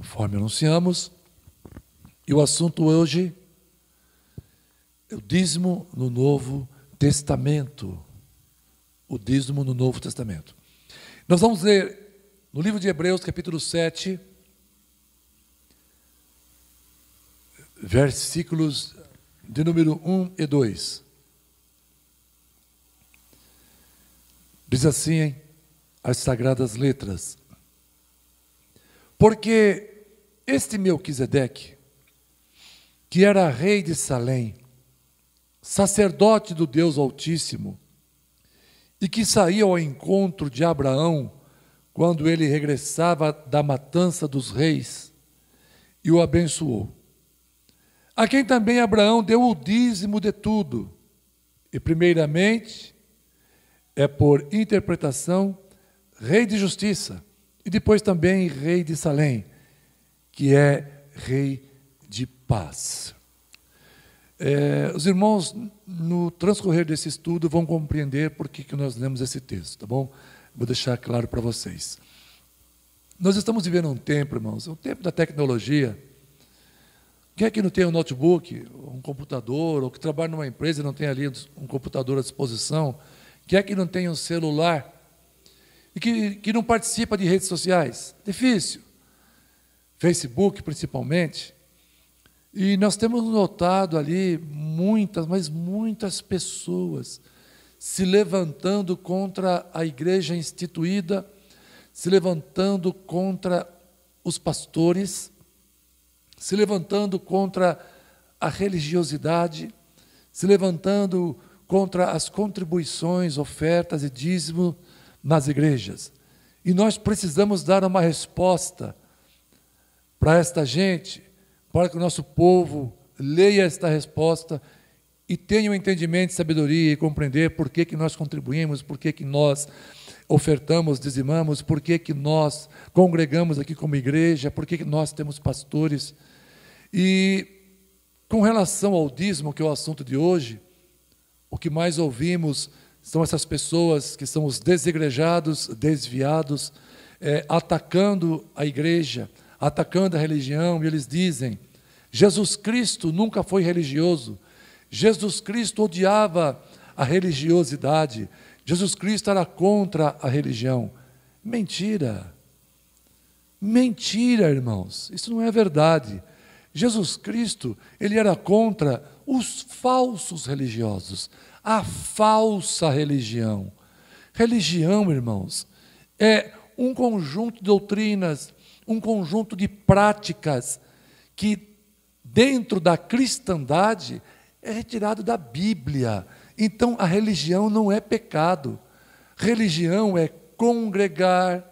conforme anunciamos. E o assunto hoje é o dízimo no Novo Testamento. O dízimo no Novo Testamento. Nós vamos ler no livro de Hebreus, capítulo 7, versículos de número 1 e 2. Diz assim as sagradas letras: Porque este Melquisedeque, que era rei de Salém, sacerdote do Deus Altíssimo, e que saía ao encontro de Abraão quando ele regressava da matança dos reis, e o abençoou. A quem também Abraão deu o dízimo de tudo, e primeiramente é por interpretação rei de justiça, e depois também rei de Salém, que é Rei de Paz. É, os irmãos, no transcorrer desse estudo, vão compreender por que, que nós lemos esse texto, tá bom? Vou deixar claro para vocês. Nós estamos vivendo um tempo, irmãos, um tempo da tecnologia. Quem é que não tem um notebook, um computador, ou que trabalha numa empresa e não tem ali um computador à disposição? Quem é que não tem um celular? E que, que não participa de redes sociais? Difícil. Facebook principalmente. E nós temos notado ali muitas, mas muitas pessoas se levantando contra a igreja instituída, se levantando contra os pastores, se levantando contra a religiosidade, se levantando contra as contribuições, ofertas e dízimo nas igrejas. E nós precisamos dar uma resposta para esta gente, para que o nosso povo leia esta resposta e tenha um entendimento, sabedoria e compreender por que, que nós contribuímos, por que, que nós ofertamos, dizimamos, por que, que nós congregamos aqui como igreja, por que, que nós temos pastores. E com relação ao dízimo, que é o assunto de hoje, o que mais ouvimos são essas pessoas que são os desigrejados, desviados, é, atacando a igreja, atacando a religião, e eles dizem: Jesus Cristo nunca foi religioso, Jesus Cristo odiava a religiosidade, Jesus Cristo era contra a religião. Mentira! Mentira, irmãos, isso não é verdade. Jesus Cristo, ele era contra os falsos religiosos, a falsa religião. Religião, irmãos, é um conjunto de doutrinas, um conjunto de práticas que, dentro da cristandade, é retirado da Bíblia. Então, a religião não é pecado. Religião é congregar,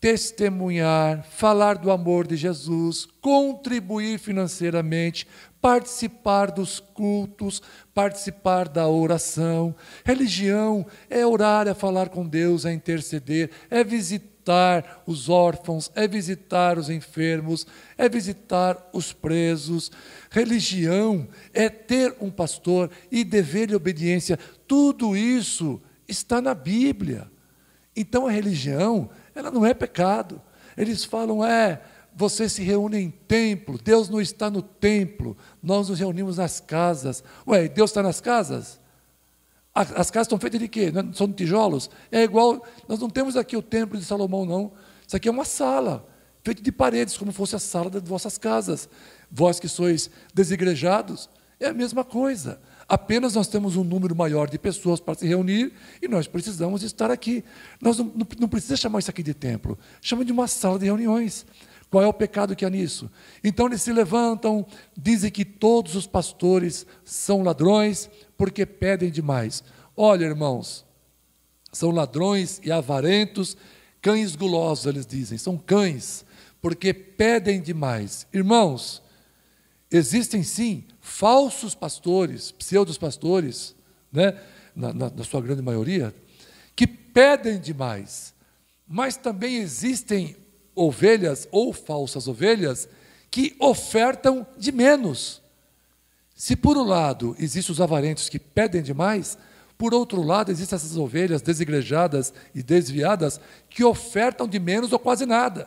testemunhar, falar do amor de Jesus, contribuir financeiramente, participar dos cultos, participar da oração. Religião é orar, é falar com Deus, é interceder, é visitar visitar os órfãos, é visitar os enfermos, é visitar os presos. Religião é ter um pastor e dever de obediência. Tudo isso está na Bíblia. Então a religião, ela não é pecado. Eles falam, é, você se reúne em templo, Deus não está no templo, nós nos reunimos nas casas. Ué, Deus está nas casas? As casas estão feitas de quê? É? São de tijolos? É igual. Nós não temos aqui o templo de Salomão, não. Isso aqui é uma sala, feita de paredes, como fosse a sala das vossas casas. Vós que sois desigrejados, é a mesma coisa. Apenas nós temos um número maior de pessoas para se reunir e nós precisamos estar aqui. Nós não, não, não precisa chamar isso aqui de templo. Chama de uma sala de reuniões. Qual é o pecado que há nisso? Então eles se levantam, dizem que todos os pastores são ladrões porque pedem demais. Olha, irmãos, são ladrões e avarentos, cães gulosos, eles dizem, são cães, porque pedem demais. Irmãos, existem sim falsos pastores, pseudos pastores, né? na, na, na sua grande maioria, que pedem demais, mas também existem ovelhas ou falsas ovelhas que ofertam de menos. Se por um lado existem os avarentos que pedem demais, por outro lado existem essas ovelhas desigrejadas e desviadas que ofertam de menos ou quase nada.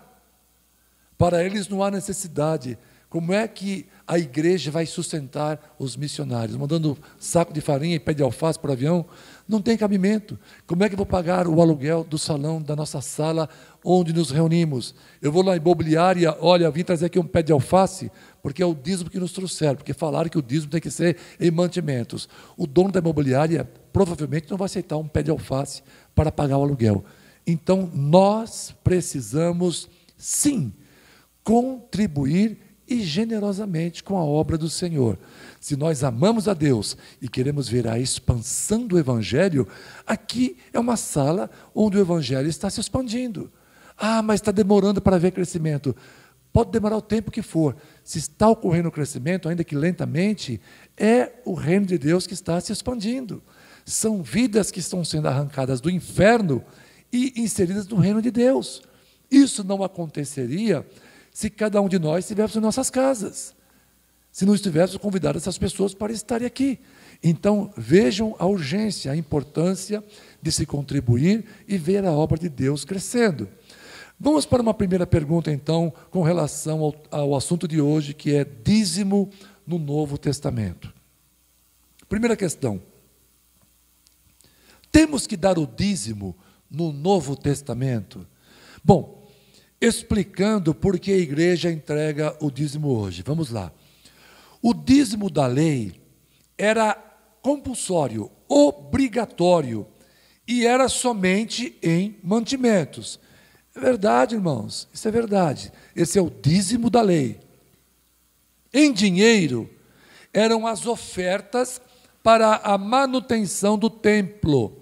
Para eles não há necessidade. Como é que a igreja vai sustentar os missionários? Mandando saco de farinha e pé de alface para o avião? Não tem cabimento. Como é que eu vou pagar o aluguel do salão da nossa sala onde nos reunimos. Eu vou na imobiliária, olha, vim trazer aqui um pé de alface, porque é o dízimo que nos trouxeram, porque falaram que o dízimo tem que ser em mantimentos. O dono da imobiliária provavelmente não vai aceitar um pé de alface para pagar o aluguel. Então, nós precisamos, sim, contribuir e generosamente com a obra do Senhor. Se nós amamos a Deus e queremos ver a expansão do Evangelho, aqui é uma sala onde o Evangelho está se expandindo. Ah, mas está demorando para ver crescimento. Pode demorar o tempo que for. Se está ocorrendo o crescimento, ainda que lentamente, é o reino de Deus que está se expandindo. São vidas que estão sendo arrancadas do inferno e inseridas no reino de Deus. Isso não aconteceria se cada um de nós estivesse em nossas casas, se não estivéssemos convidado essas pessoas para estarem aqui. Então, vejam a urgência, a importância de se contribuir e ver a obra de Deus crescendo. Vamos para uma primeira pergunta, então, com relação ao, ao assunto de hoje, que é dízimo no Novo Testamento. Primeira questão: temos que dar o dízimo no Novo Testamento? Bom, explicando por que a igreja entrega o dízimo hoje. Vamos lá. O dízimo da lei era compulsório, obrigatório, e era somente em mantimentos. É verdade, irmãos, isso é verdade. Esse é o dízimo da lei. Em dinheiro, eram as ofertas para a manutenção do templo.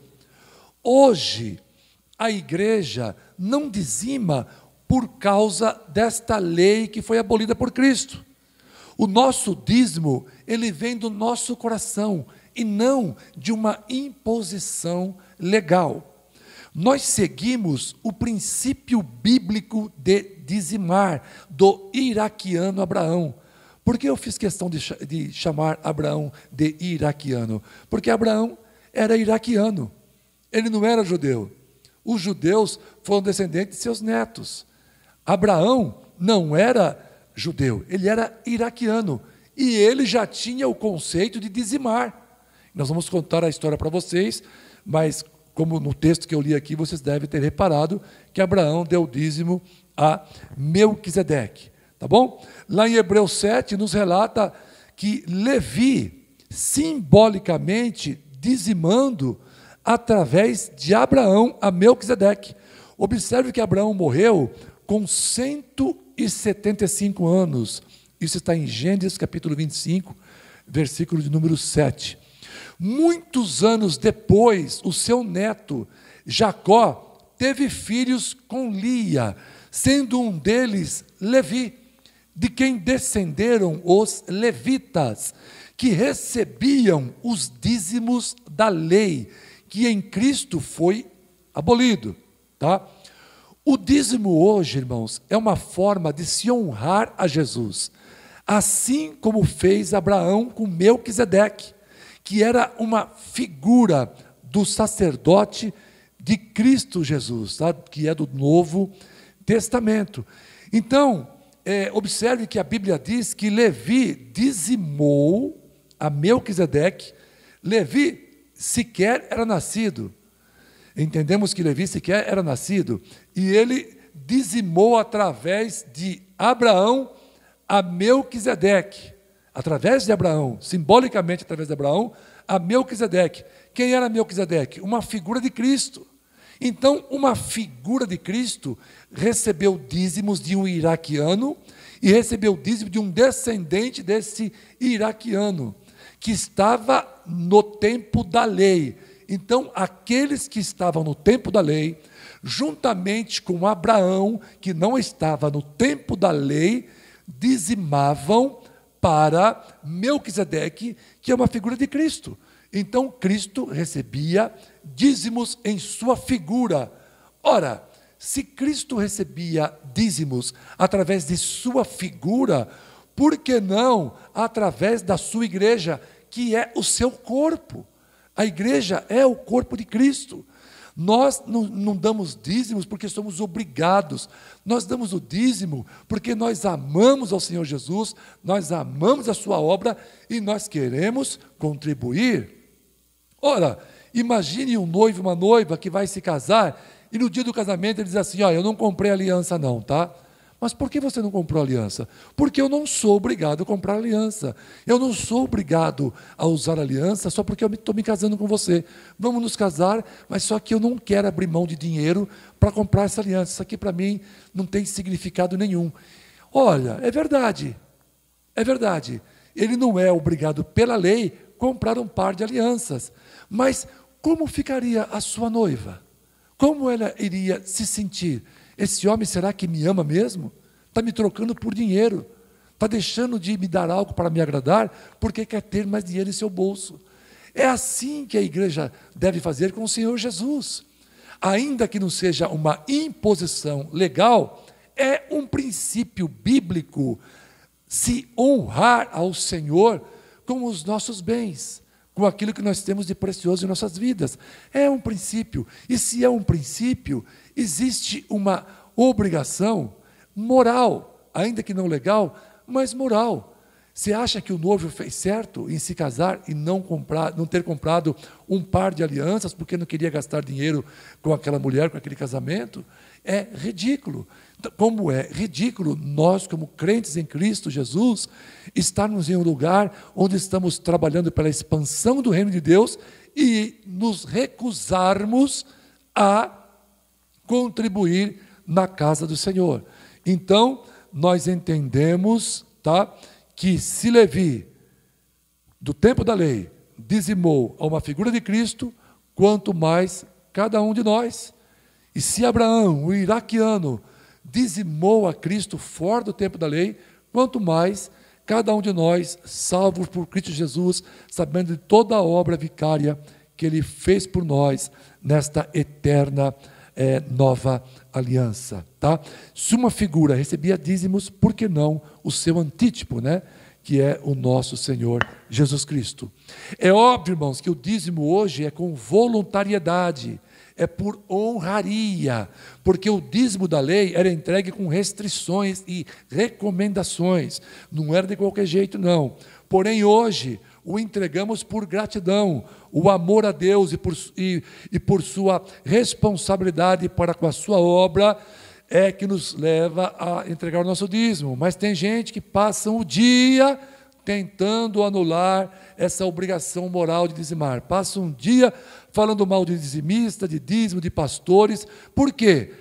Hoje, a igreja não dizima por causa desta lei que foi abolida por Cristo. O nosso dízimo, ele vem do nosso coração e não de uma imposição legal nós seguimos o princípio bíblico de dizimar do iraquiano Abraão. Por que eu fiz questão de, de chamar Abraão de iraquiano? Porque Abraão era iraquiano, ele não era judeu. Os judeus foram descendentes de seus netos. Abraão não era judeu, ele era iraquiano. E ele já tinha o conceito de dizimar. Nós vamos contar a história para vocês, mas como no texto que eu li aqui, vocês devem ter reparado que Abraão deu dízimo a Melquisedeque. Tá bom? Lá em Hebreus 7 nos relata que Levi, simbolicamente, dizimando através de Abraão a Melquisedeque. Observe que Abraão morreu com 175 anos. Isso está em Gênesis capítulo 25, versículo de número 7. Muitos anos depois, o seu neto, Jacó, teve filhos com Lia, sendo um deles Levi, de quem descenderam os levitas, que recebiam os dízimos da lei, que em Cristo foi abolido, tá? O dízimo hoje, irmãos, é uma forma de se honrar a Jesus, assim como fez Abraão com Melquisedeque que era uma figura do sacerdote de Cristo Jesus, sabe? Tá? que é do Novo Testamento. Então, é, observe que a Bíblia diz que Levi dizimou a Melquisedeque. Levi sequer era nascido. Entendemos que Levi sequer era nascido. E ele dizimou através de Abraão a Melquisedeque através de Abraão, simbolicamente através de Abraão, a Melquisedeque. Quem era Melquisedeque? Uma figura de Cristo. Então, uma figura de Cristo recebeu dízimos de um iraquiano e recebeu dízimo de um descendente desse iraquiano, que estava no tempo da lei. Então, aqueles que estavam no tempo da lei, juntamente com Abraão, que não estava no tempo da lei, dizimavam para Melquisedeque, que é uma figura de Cristo. Então Cristo recebia dízimos em sua figura. Ora, se Cristo recebia dízimos através de sua figura, por que não através da sua igreja, que é o seu corpo? A igreja é o corpo de Cristo. Nós não, não, damos dízimos porque somos obrigados. Nós damos o dízimo porque nós amamos ao Senhor Jesus, nós amamos a Sua obra e nós queremos contribuir. Ora, imagine um noivo e uma noiva que vai se casar e no dia do casamento ele diz assim: Olha, eu não comprei aliança, não, tá? Mas por que você não comprou aliança? Porque eu não sou obrigado a comprar aliança. Eu não sou obrigado a usar aliança só porque eu estou me casando com você. Vamos nos casar, mas só que eu não quero abrir mão de dinheiro para comprar essa aliança. Isso aqui para mim não tem significado nenhum. Olha, é verdade. É verdade. Ele não é obrigado pela lei comprar um par de alianças. Mas como ficaria a sua noiva? Como ela iria se sentir? Esse homem será que me ama mesmo? Está me trocando por dinheiro. Está deixando de me dar algo para me agradar porque quer ter mais dinheiro em seu bolso. É assim que a igreja deve fazer com o Senhor Jesus. Ainda que não seja uma imposição legal, é um princípio bíblico se honrar ao Senhor com os nossos bens com aquilo que nós temos de precioso em nossas vidas. É um princípio. E se é um princípio, existe uma obrigação moral, ainda que não legal, mas moral. Você acha que o noivo fez certo em se casar e não, comprar, não ter comprado um par de alianças porque não queria gastar dinheiro com aquela mulher, com aquele casamento? É ridículo. Então, como é ridículo nós, como crentes em Cristo Jesus, estarmos em um lugar onde estamos trabalhando pela expansão do reino de Deus e nos recusarmos a contribuir na casa do Senhor. Então, nós entendemos, tá, que se Levi do tempo da lei dizimou a uma figura de Cristo, quanto mais cada um de nós e se Abraão, o iraquiano, dizimou a Cristo fora do tempo da lei, quanto mais cada um de nós, salvos por Cristo Jesus, sabendo de toda a obra vicária que ele fez por nós nesta eterna é, nova aliança, tá? Se uma figura recebia dízimos, por que não o seu antítipo, né? Que é o nosso Senhor Jesus Cristo. É óbvio, irmãos, que o dízimo hoje é com voluntariedade é por honraria, porque o dízimo da lei era entregue com restrições e recomendações, não era de qualquer jeito, não. Porém, hoje, o entregamos por gratidão, o amor a Deus e por, e, e por sua responsabilidade para com a sua obra, é que nos leva a entregar o nosso dízimo. Mas tem gente que passa o dia tentando anular essa obrigação moral de dizimar. Passa um dia falando mal de dizimista, de dízimo, de pastores. Por quê?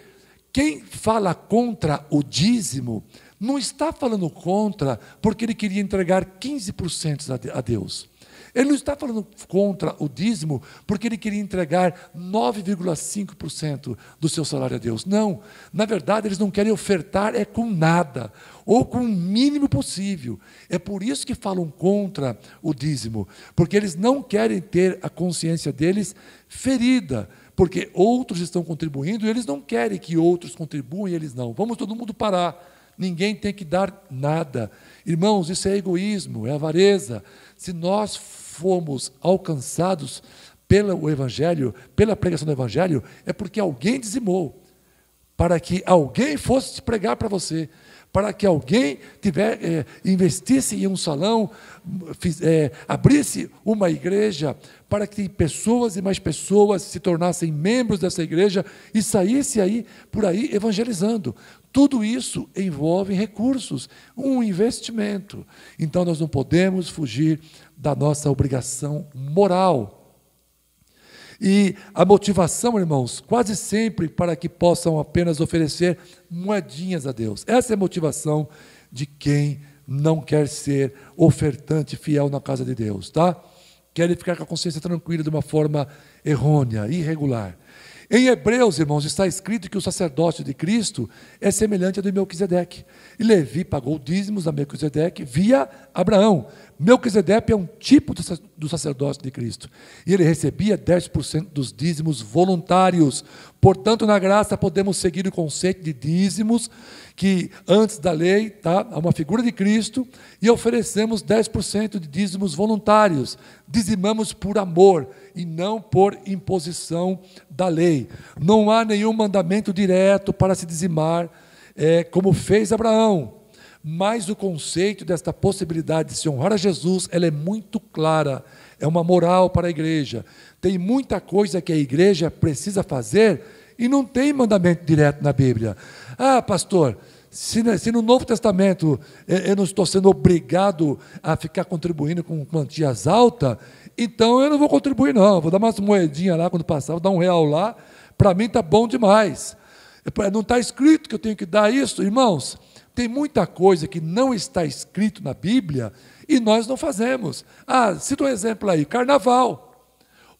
Quem fala contra o dízimo não está falando contra porque ele queria entregar 15% a Deus. Ele não está falando contra o dízimo porque ele queria entregar 9,5% do seu salário a Deus. Não. Na verdade, eles não querem ofertar é com nada, ou com o mínimo possível. É por isso que falam contra o dízimo, porque eles não querem ter a consciência deles ferida porque outros estão contribuindo e eles não querem que outros contribuam e eles não. Vamos todo mundo parar. Ninguém tem que dar nada. Irmãos, isso é egoísmo, é avareza. Se nós fomos alcançados pelo Evangelho, pela pregação do Evangelho, é porque alguém dizimou, para que alguém fosse pregar para você para que alguém tiver, é, investisse em um salão, fiz, é, abrisse uma igreja, para que pessoas e mais pessoas se tornassem membros dessa igreja e saísse aí por aí evangelizando. Tudo isso envolve recursos, um investimento. Então nós não podemos fugir da nossa obrigação moral e a motivação, irmãos, quase sempre para que possam apenas oferecer moedinhas a Deus. Essa é a motivação de quem não quer ser ofertante fiel na casa de Deus, tá? Querem ficar com a consciência tranquila de uma forma errônea, irregular. Em Hebreus, irmãos, está escrito que o sacerdócio de Cristo é semelhante ao de Melquisedeque. E Levi pagou dízimos a Melquisedeque via Abraão. Melquisedeque é um tipo do sacerdócio de Cristo. E ele recebia 10% dos dízimos voluntários. Portanto, na graça podemos seguir o conceito de dízimos que antes da lei tá, há uma figura de Cristo e oferecemos 10% de dízimos voluntários. Dizimamos por amor e não por imposição da lei. Não há nenhum mandamento direto para se dizimar, é, como fez Abraão. Mas o conceito desta possibilidade de se honrar a Jesus ela é muito clara, é uma moral para a igreja. Tem muita coisa que a igreja precisa fazer e não tem mandamento direto na Bíblia. Ah, pastor, se, se no Novo Testamento eu não estou sendo obrigado a ficar contribuindo com quantias altas, então eu não vou contribuir, não. Vou dar umas moedinhas lá quando passar, vou dar um real lá. Para mim está bom demais. É, não está escrito que eu tenho que dar isso, irmãos. Tem muita coisa que não está escrito na Bíblia e nós não fazemos. Ah, cita um exemplo aí: carnaval.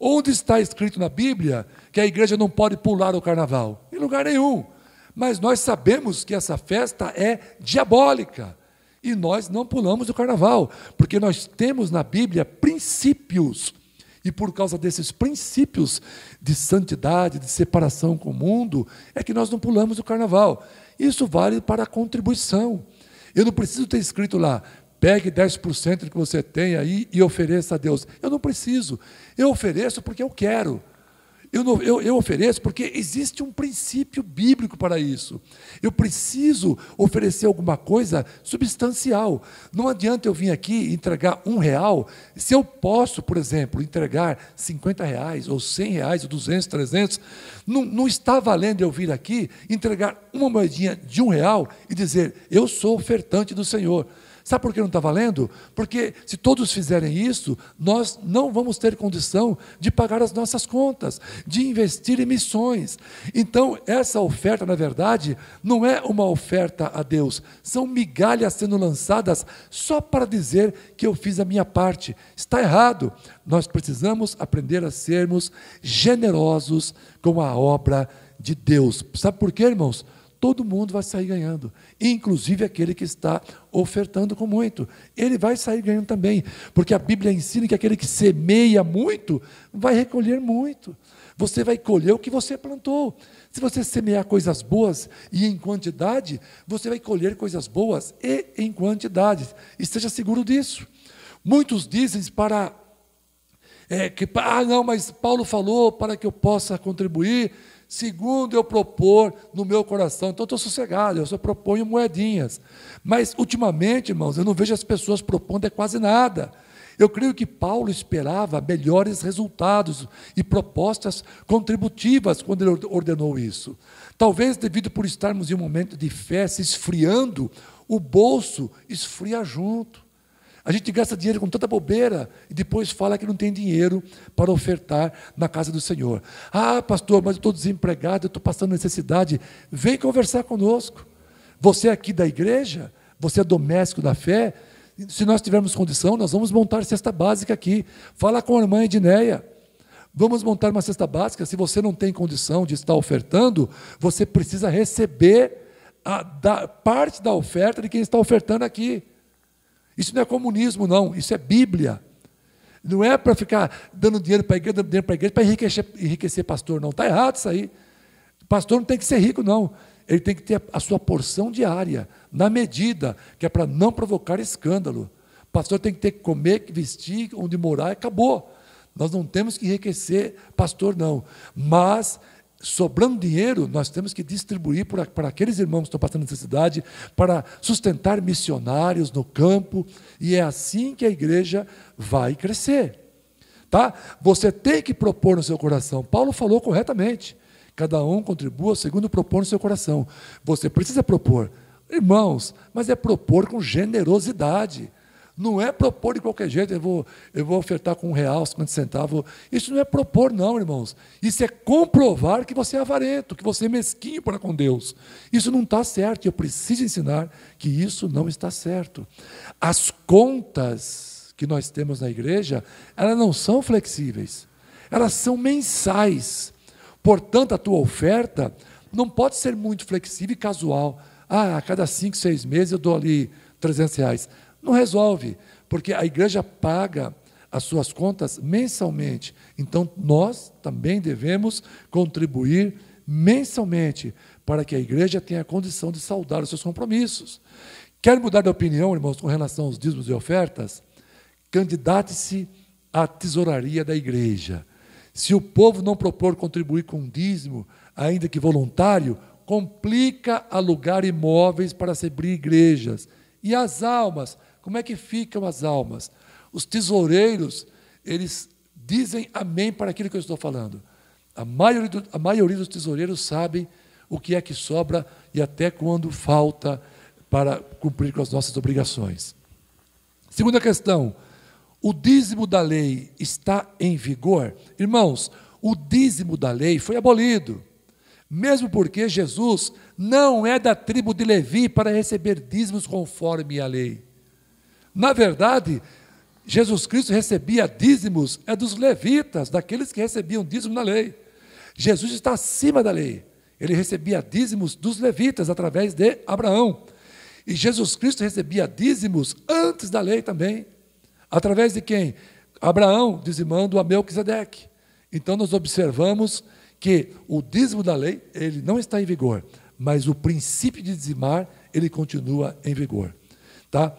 Onde está escrito na Bíblia que a igreja não pode pular o carnaval? Em lugar nenhum. Mas nós sabemos que essa festa é diabólica. E nós não pulamos o carnaval, porque nós temos na Bíblia princípios. E por causa desses princípios de santidade, de separação com o mundo, é que nós não pulamos o carnaval. Isso vale para a contribuição. Eu não preciso ter escrito lá, pegue 10% do que você tem aí e ofereça a Deus. Eu não preciso. Eu ofereço porque eu quero. Eu, eu, eu ofereço porque existe um princípio bíblico para isso. Eu preciso oferecer alguma coisa substancial. Não adianta eu vir aqui entregar um real, se eu posso, por exemplo, entregar 50 reais, ou 100 reais, ou 200, 300, não, não está valendo eu vir aqui entregar uma moedinha de um real e dizer, eu sou ofertante do Senhor. Sabe por que não está valendo? Porque se todos fizerem isso, nós não vamos ter condição de pagar as nossas contas, de investir em missões. Então, essa oferta, na verdade, não é uma oferta a Deus, são migalhas sendo lançadas só para dizer que eu fiz a minha parte. Está errado. Nós precisamos aprender a sermos generosos com a obra de Deus. Sabe por quê, irmãos? todo mundo vai sair ganhando, inclusive aquele que está ofertando com muito. Ele vai sair ganhando também, porque a Bíblia ensina que aquele que semeia muito vai recolher muito. Você vai colher o que você plantou. Se você semear coisas boas e em quantidade, você vai colher coisas boas e em quantidade. Esteja seguro disso. Muitos dizem para é, que, ah, não, mas Paulo falou para que eu possa contribuir segundo eu propor no meu coração. Então estou sossegado, eu só proponho moedinhas. Mas ultimamente, irmãos, eu não vejo as pessoas propondo é quase nada. Eu creio que Paulo esperava melhores resultados e propostas contributivas quando ele ordenou isso. Talvez devido por estarmos em um momento de fé se esfriando, o bolso esfria junto. A gente gasta dinheiro com tanta bobeira e depois fala que não tem dinheiro para ofertar na casa do Senhor. Ah, pastor, mas eu estou desempregado, eu estou passando necessidade. Vem conversar conosco. Você é aqui da igreja, você é doméstico da fé. Se nós tivermos condição, nós vamos montar cesta básica aqui. Fala com a irmã Edneia. Vamos montar uma cesta básica. Se você não tem condição de estar ofertando, você precisa receber a, da, parte da oferta de quem está ofertando aqui. Isso não é comunismo, não, isso é Bíblia. Não é para ficar dando dinheiro para a igreja, dando dinheiro para a igreja, para enriquecer, enriquecer pastor, não. Está errado isso aí. Pastor não tem que ser rico, não. Ele tem que ter a sua porção diária, na medida, que é para não provocar escândalo. Pastor tem que ter que comer, que vestir, onde morar, acabou. Nós não temos que enriquecer pastor, não. Mas sobrando dinheiro, nós temos que distribuir para, para aqueles irmãos que estão passando necessidade, para sustentar missionários no campo, e é assim que a igreja vai crescer. Tá? Você tem que propor no seu coração. Paulo falou corretamente. Cada um contribua segundo propor no seu coração. Você precisa propor. Irmãos, mas é propor com generosidade. Não é propor de qualquer jeito, eu vou, eu vou ofertar com um real, 50 centavos. Isso não é propor, não, irmãos. Isso é comprovar que você é avarento, que você é mesquinho para com Deus. Isso não está certo. Eu preciso ensinar que isso não está certo. As contas que nós temos na igreja, elas não são flexíveis. Elas são mensais. Portanto, a tua oferta não pode ser muito flexível e casual. Ah, a cada cinco, seis meses eu dou ali 300 reais. Não resolve, porque a igreja paga as suas contas mensalmente. Então, nós também devemos contribuir mensalmente para que a igreja tenha a condição de saudar os seus compromissos. Quer mudar de opinião, irmãos, com relação aos dízimos e ofertas? Candidate-se à tesouraria da igreja. Se o povo não propor contribuir com dízimo, ainda que voluntário, complica alugar imóveis para receber igrejas. E as almas como é que ficam as almas? Os tesoureiros, eles dizem amém para aquilo que eu estou falando. A maioria, do, a maioria dos tesoureiros sabem o que é que sobra e até quando falta para cumprir com as nossas obrigações. Segunda questão: o dízimo da lei está em vigor? Irmãos, o dízimo da lei foi abolido, mesmo porque Jesus não é da tribo de Levi para receber dízimos conforme a lei. Na verdade, Jesus Cristo recebia dízimos, é dos levitas, daqueles que recebiam dízimo na lei. Jesus está acima da lei. Ele recebia dízimos dos levitas através de Abraão. E Jesus Cristo recebia dízimos antes da lei também. Através de quem? Abraão dizimando a Melquisedeque. Então nós observamos que o dízimo da lei, ele não está em vigor, mas o princípio de dizimar, ele continua em vigor, tá?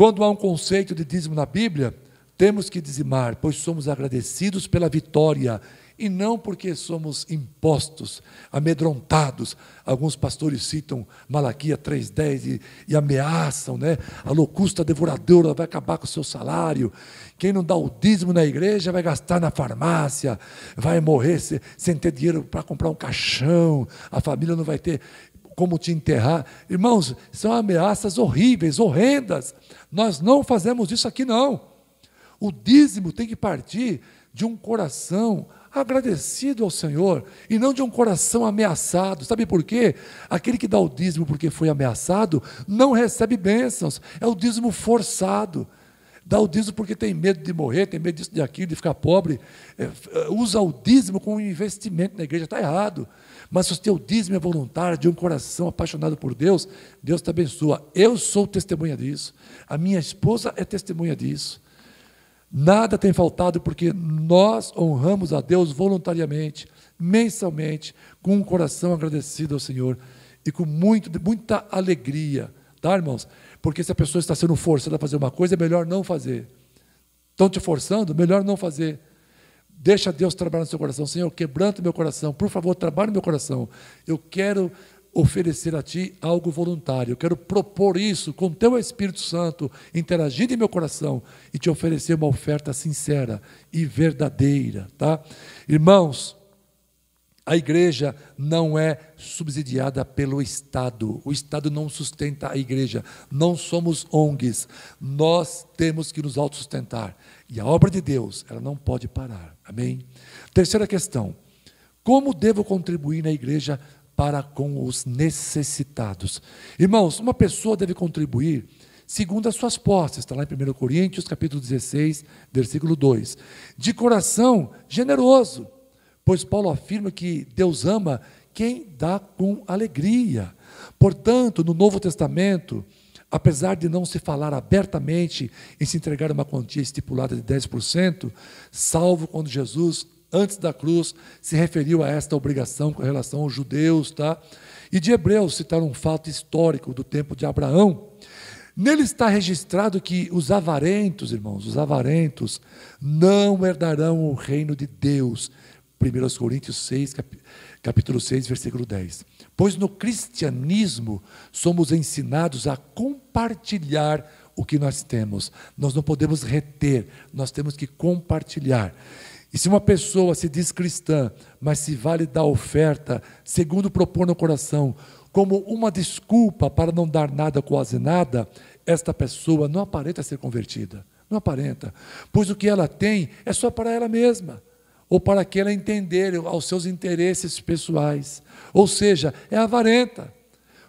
Quando há um conceito de dízimo na Bíblia, temos que dizimar, pois somos agradecidos pela vitória e não porque somos impostos, amedrontados. Alguns pastores citam Malaquia 3,10 e, e, ameaçam, né? A locusta devoradora vai acabar com o seu salário. Quem não dá o dízimo na igreja vai gastar na farmácia, vai morrer sem, sem ter dinheiro para comprar um caixão, a família não vai ter como te enterrar. Irmãos, são ameaças horríveis, horrendas. Nós não fazemos isso aqui, não. O dízimo tem que partir de um coração agradecido ao Senhor e não de um coração ameaçado. Sabe por quê? Aquele que dá o dízimo porque foi ameaçado não recebe bênçãos. É o dízimo forçado. Dá o dízimo porque tem medo de morrer, tem medo disso, de aquilo, de ficar pobre. É, é usa o dízimo como um investimento na igreja. Está errado. Mas se o teu dízimo é voluntário, de um coração apaixonado por Deus, Deus te abençoa. Eu sou testemunha disso. A minha esposa é testemunha disso. Nada tem faltado porque nós honramos a Deus voluntariamente, mensalmente, com um coração agradecido ao Senhor e com muito, muita alegria, tá, irmãos? Porque se a pessoa está sendo forçada a fazer uma coisa, é melhor não fazer. Estão te forçando? Melhor não fazer. Deixa Deus trabalhar no seu coração. Senhor, quebrando meu coração. Por favor, trabalhe meu coração. Eu quero oferecer a Ti algo voluntário. Eu quero propor isso com Teu Espírito Santo, interagir em meu coração e te oferecer uma oferta sincera e verdadeira, tá? Irmãos, a igreja não é subsidiada pelo Estado. O Estado não sustenta a igreja. Não somos ONGs. Nós temos que nos autossustentar. E a obra de Deus, ela não pode parar. Amém? Terceira questão. Como devo contribuir na igreja para com os necessitados? Irmãos, uma pessoa deve contribuir segundo as suas posses. Está lá em 1 Coríntios, capítulo 16, versículo 2. De coração generoso pois Paulo afirma que Deus ama quem dá com alegria. Portanto, no Novo Testamento, apesar de não se falar abertamente em se entregar uma quantia estipulada de 10%, salvo quando Jesus, antes da cruz, se referiu a esta obrigação com relação aos judeus, tá? E de Hebreus citar um fato histórico do tempo de Abraão. Nele está registrado que os avarentos, irmãos, os avarentos não herdarão o reino de Deus, 1 Coríntios 6, capítulo 6, versículo 10. Pois no cristianismo somos ensinados a compartilhar o que nós temos. Nós não podemos reter, nós temos que compartilhar. E se uma pessoa se diz cristã, mas se vale da oferta, segundo propor no coração, como uma desculpa para não dar nada, quase nada, esta pessoa não aparenta ser convertida. Não aparenta, pois o que ela tem é só para ela mesma ou para que ela entender aos seus interesses pessoais. Ou seja, é avarenta,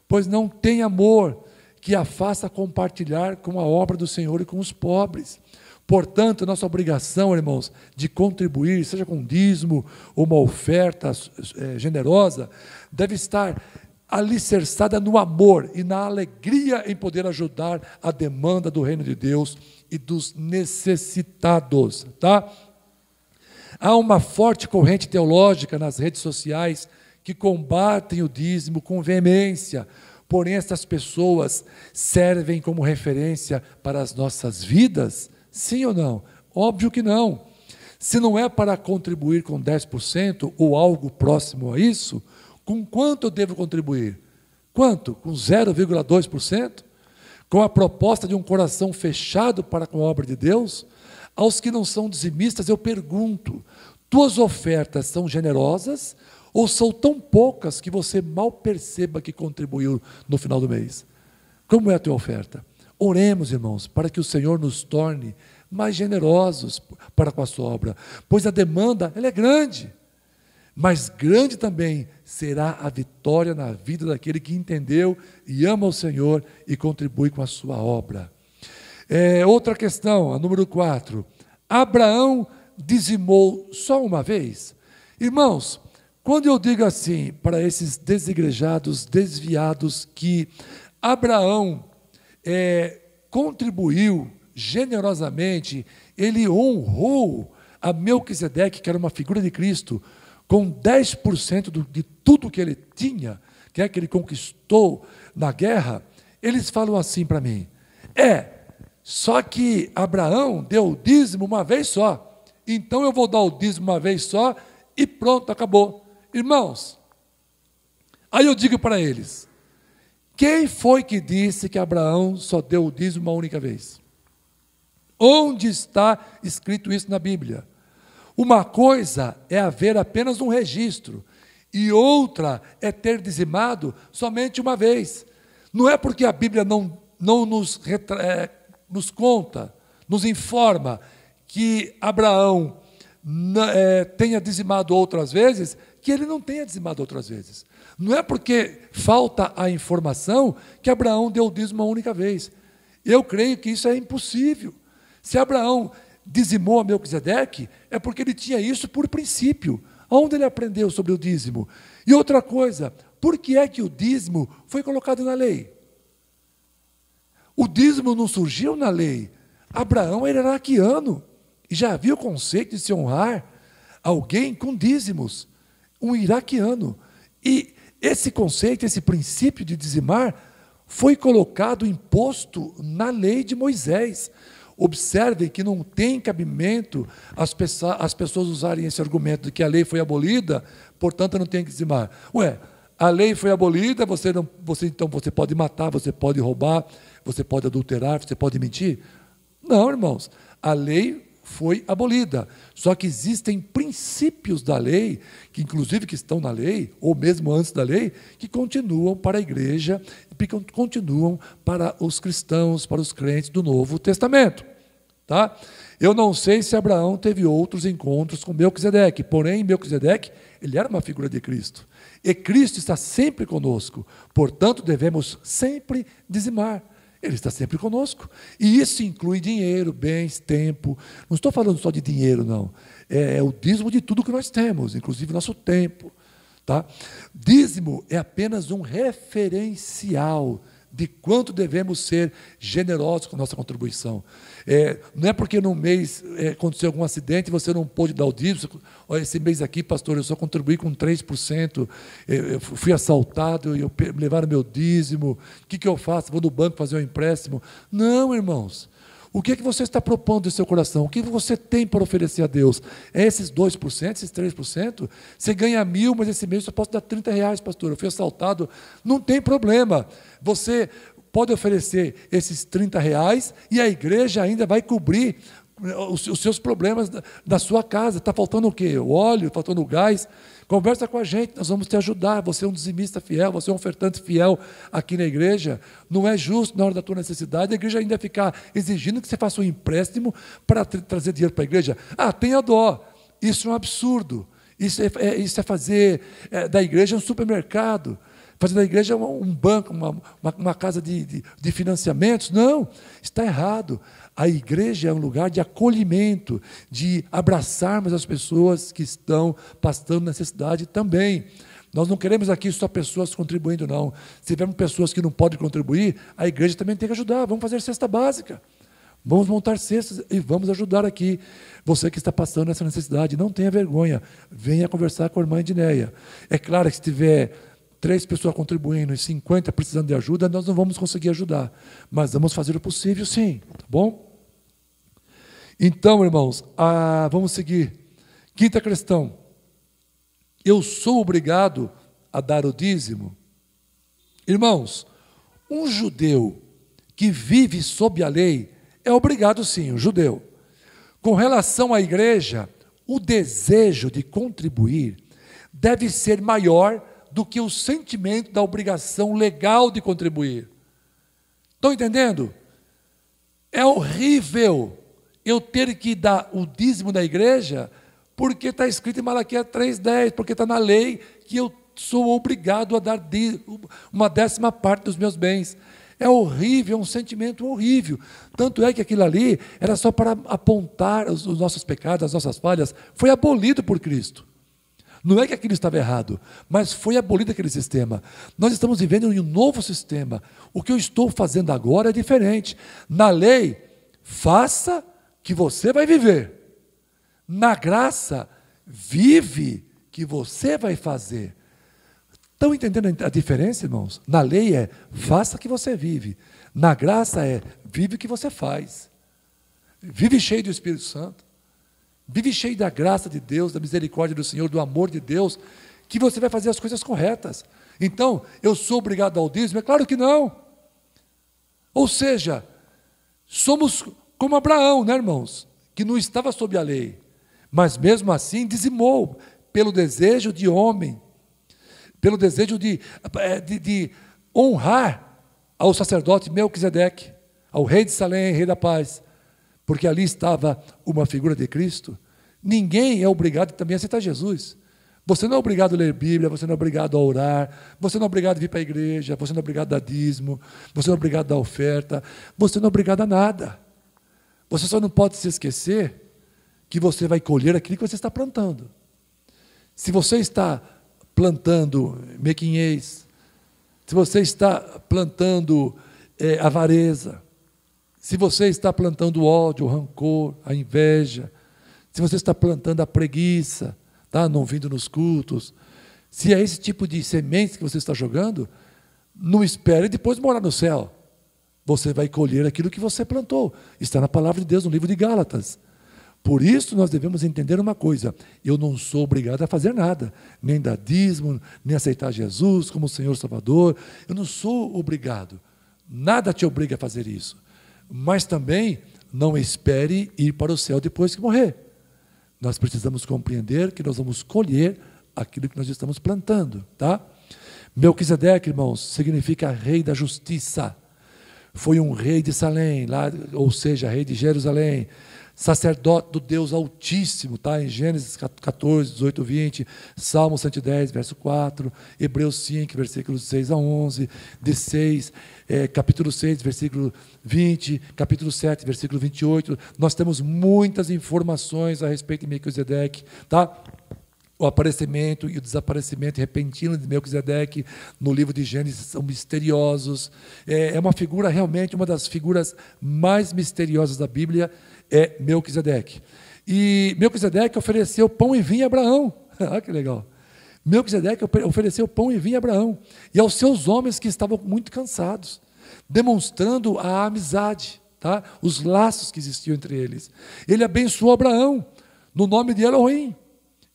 pois não tem amor que a faça compartilhar com a obra do Senhor e com os pobres. Portanto, nossa obrigação, irmãos, de contribuir, seja com um dízimo ou uma oferta é, generosa, deve estar alicerçada no amor e na alegria em poder ajudar a demanda do reino de Deus e dos necessitados, tá? Há uma forte corrente teológica nas redes sociais que combatem o dízimo com veemência, porém essas pessoas servem como referência para as nossas vidas? Sim ou não? Óbvio que não. Se não é para contribuir com 10% ou algo próximo a isso, com quanto eu devo contribuir? Quanto? Com 0,2%? Com a proposta de um coração fechado para com a obra de Deus? Aos que não são dizimistas, eu pergunto: tuas ofertas são generosas ou são tão poucas que você mal perceba que contribuiu no final do mês? Como é a tua oferta? Oremos, irmãos, para que o Senhor nos torne mais generosos para com a sua obra, pois a demanda ela é grande, mas grande também será a vitória na vida daquele que entendeu e ama o Senhor e contribui com a sua obra. É, outra questão, a número 4. Abraão dizimou só uma vez? Irmãos, quando eu digo assim para esses desigrejados, desviados, que Abraão é, contribuiu generosamente, ele honrou a Melquisedeque, que era uma figura de Cristo, com 10% do, de tudo que ele tinha, que é que ele conquistou na guerra, eles falam assim para mim: é, só que Abraão deu o dízimo uma vez só. Então eu vou dar o dízimo uma vez só e pronto, acabou. Irmãos, aí eu digo para eles: quem foi que disse que Abraão só deu o dízimo uma única vez? Onde está escrito isso na Bíblia? Uma coisa é haver apenas um registro, e outra é ter dizimado somente uma vez. Não é porque a Bíblia não, não nos retra, é, nos conta, nos informa que Abraão é, tenha dizimado outras vezes, que ele não tenha dizimado outras vezes. Não é porque falta a informação que Abraão deu o dízimo uma única vez. Eu creio que isso é impossível. Se Abraão dizimou a Melquisedeque, é porque ele tinha isso por princípio. Onde ele aprendeu sobre o dízimo? E outra coisa, por que é que o dízimo foi colocado na lei? O dízimo não surgiu na lei. Abraão era iraquiano e já havia o conceito de se honrar alguém com dízimos, um iraquiano. E esse conceito, esse princípio de dizimar, foi colocado imposto na lei de Moisés. Observem que não tem cabimento as, as pessoas usarem esse argumento de que a lei foi abolida, portanto não tem que dizimar. Ué, a lei foi abolida, você, não, você então você pode matar, você pode roubar, você pode adulterar, você pode mentir? Não, irmãos. A lei foi abolida. Só que existem princípios da lei, que inclusive que estão na lei, ou mesmo antes da lei, que continuam para a igreja, que continuam para os cristãos, para os crentes do Novo Testamento. Tá? Eu não sei se Abraão teve outros encontros com Melquisedeque, porém Melquisedeque, ele era uma figura de Cristo. E Cristo está sempre conosco, portanto devemos sempre dizimar ele está sempre conosco. E isso inclui dinheiro, bens, tempo. Não estou falando só de dinheiro, não. É, é o dízimo de tudo que nós temos, inclusive nosso tempo. Tá? Dízimo é apenas um referencial de quanto devemos ser generosos com a nossa contribuição. É, não é porque num mês é, aconteceu algum acidente você não pôde dar o dízimo. Esse mês aqui, pastor, eu só contribuí com 3%, é, eu fui assaltado e levaram meu dízimo. O que, que eu faço? Vou no banco fazer um empréstimo? Não, irmãos. O que é que você está propondo do seu coração? O que você tem para oferecer a Deus? É esses 2%, esses 3%? Você ganha mil, mas esse mês eu posso dar 30 reais, pastor. Eu fui assaltado. Não tem problema. Você pode oferecer esses 30 reais e a igreja ainda vai cobrir os, seus problemas da, sua casa. Está faltando o quê? O óleo, tá faltando o gás. Conversa com a gente, nós vamos te ajudar. Você é um dizimista fiel, você é um ofertante fiel aqui na igreja. Não é justo, na hora da tua necessidade, a igreja ainda ficar exigindo que você faça um empréstimo para trazer dinheiro para a igreja. Ah, tenha dó. Isso é um absurdo. Isso é, é isso é fazer é, da igreja um supermercado fazer da igreja um banco, uma, uma, uma casa de, de, de financiamentos. Não, está errado. A igreja é um lugar de acolhimento, de abraçarmos as pessoas que estão passando necessidade também. Nós não queremos aqui só pessoas contribuindo, não. Se tivermos pessoas que não podem contribuir, a igreja também tem que ajudar. Vamos fazer cesta básica. Vamos montar cestas e vamos ajudar aqui. Você que está passando essa necessidade, não tenha vergonha. Venha conversar com a irmã Edineia. É claro que se tiver três pessoas contribuindo e 50 precisando de ajuda, nós não vamos conseguir ajudar. Mas vamos fazer o possível, sim, tá bom? Então, irmãos, a, ah, vamos seguir. Quinta questão. Eu sou obrigado a dar o dízimo? Irmãos, um judeu que vive sob a lei é obrigado, sim, um judeu. Com relação à igreja, o desejo de contribuir deve ser maior do que o sentimento da obrigação legal de contribuir. Estão entendendo? É horrível eu ter que dar o dízimo da igreja porque está escrito em Malaquias 3,10, porque está na lei que eu sou obrigado a dar uma décima parte dos meus bens. É horrível, é um sentimento horrível. Tanto é que aquilo ali era só para apontar os, nossos pecados, as nossas falhas. Foi abolido por Cristo. Não é que aquilo estava errado, mas foi abolido aquele sistema. Nós estamos vivendo em um novo sistema. O que eu estou fazendo agora é diferente. Na lei, faça que você vai viver. Na graça, vive que você vai fazer. Estão entendendo a diferença, irmãos? Na lei é faça que você vive. Na graça é vive que você faz. Vive cheio do Espírito Santo. Vive cheio da graça de Deus, da misericórdia do Senhor, do amor de Deus, que você vai fazer as coisas corretas. Então, eu sou obrigado ao dízimo? É claro que não. Ou seja, somos como Abraão, né, irmãos? Que não estava sob a lei, mas mesmo assim dizimou pelo desejo de homem, pelo desejo de, eh, de, de honrar ao sacerdote Melquisedeque, ao rei de Salém, rei da paz porque ali estava uma figura de Cristo. Ninguém é obrigado também a aceitar Jesus. Você não é obrigado a ler Bíblia, você não é obrigado a orar, você não é obrigado a vir para a igreja, você não é obrigado a dar dízimo, você não é obrigado a dar oferta, você não é obrigado a nada. Você só não pode se esquecer que você vai colher aquilo que você está plantando. Se você está plantando mequinhez, se você está plantando é, avareza, se você está plantando ódio, o rancor, a inveja, se você está plantando a preguiça, tá? não vindo nos cultos, se é esse tipo de sementes que você está jogando, não espere depois morar no céu. Você vai colher aquilo que você plantou. Está na palavra de Deus, no livro de Gálatas. Por isso nós devemos entender uma coisa: eu não sou obrigado a fazer nada, nem dar dízimo, nem aceitar Jesus como Senhor Salvador. Eu não sou obrigado. Nada te obriga a fazer isso mas também não espere ir para o céu depois que morrer. Nós precisamos compreender que nós vamos colher aquilo que nós estamos plantando, tá? Melquisedeque, irmãos, significa rei da justiça. Foi um rei de Salém, lá, ou seja, rei de Jerusalém sacerdote do Deus Altíssimo, tá? em Gênesis 14, 18, 20, Salmo 110, verso 4, Hebreus 5, versículos 6 a 11, de 6, é, capítulo 6, versículo 20, capítulo 7, versículo 28. Nós temos muitas informações a respeito de Melquisedeque, tá? o aparecimento e o desaparecimento repentino de Melquisedeque no livro de Gênesis são misteriosos. É, é uma figura realmente uma das figuras mais misteriosas da Bíblia é Melquisedeque. E Melquisedeque ofereceu pão e vinho a Abraão. ah, que legal. Melquisedeque ofereceu pão e vinho a Abraão e aos seus homens que estavam muito cansados, demonstrando a amizade, tá? Os laços que existiam entre eles. Ele abençoou Abraão no nome de Elohim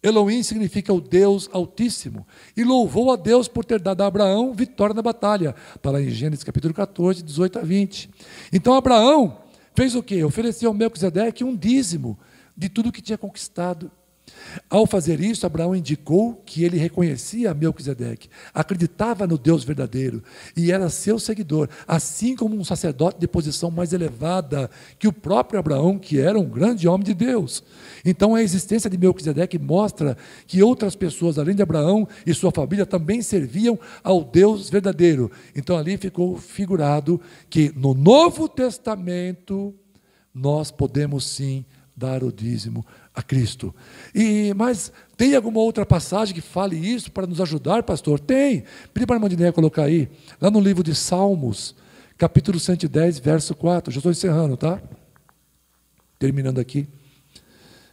Elohim significa o Deus Altíssimo, e louvou a Deus por ter dado a Abraão vitória na batalha, está lá em Gênesis capítulo 14, 18 a 20. Então Abraão fez o quê? Ofereceu ao Melquisedeque um dízimo de tudo que tinha conquistado ao fazer isso, Abraão indicou que ele reconhecia Melquisedeque, acreditava no Deus verdadeiro e era seu seguidor, assim como um sacerdote de posição mais elevada que o próprio Abraão, que era um grande homem de Deus. Então, a existência de Melquisedeque mostra que outras pessoas, além de Abraão e sua família, também serviam ao Deus verdadeiro. Então, ali ficou figurado que no Novo Testamento nós podemos sim dar o dízimo a Cristo. E mas tem alguma outra passagem que fale isso para nos ajudar, pastor? Tem. Pedi para a irmã Neia colocar aí, lá no livro de Salmos, capítulo 110, verso 4. Já estou encerrando, tá? Terminando aqui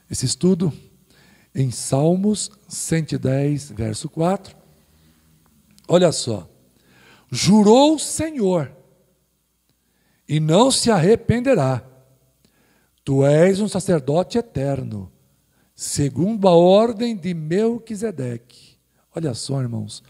esse estudo em Salmos 110, verso 4. Olha só. Jurou o Senhor e não se arrependerá. Tu és um sacerdote eterno segundo a ordem de Melquisedeque. Olha só, irmãos,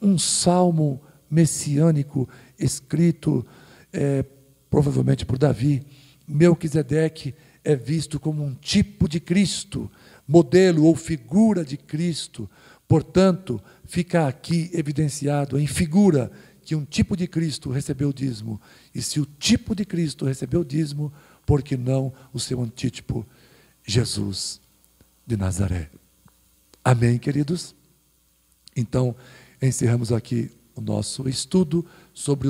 um salmo messiânico escrito é, provavelmente por Davi. Melquisedeque é visto como um tipo de Cristo, modelo ou figura de Cristo. Portanto, fica aqui evidenciado em figura que um tipo de Cristo recebeu dízimo. E se o tipo de Cristo recebeu dízimo, por que não o seu antítipo, Jesus? de Nazaré. Amém, queridos? Então, encerramos aqui o nosso estudo sobre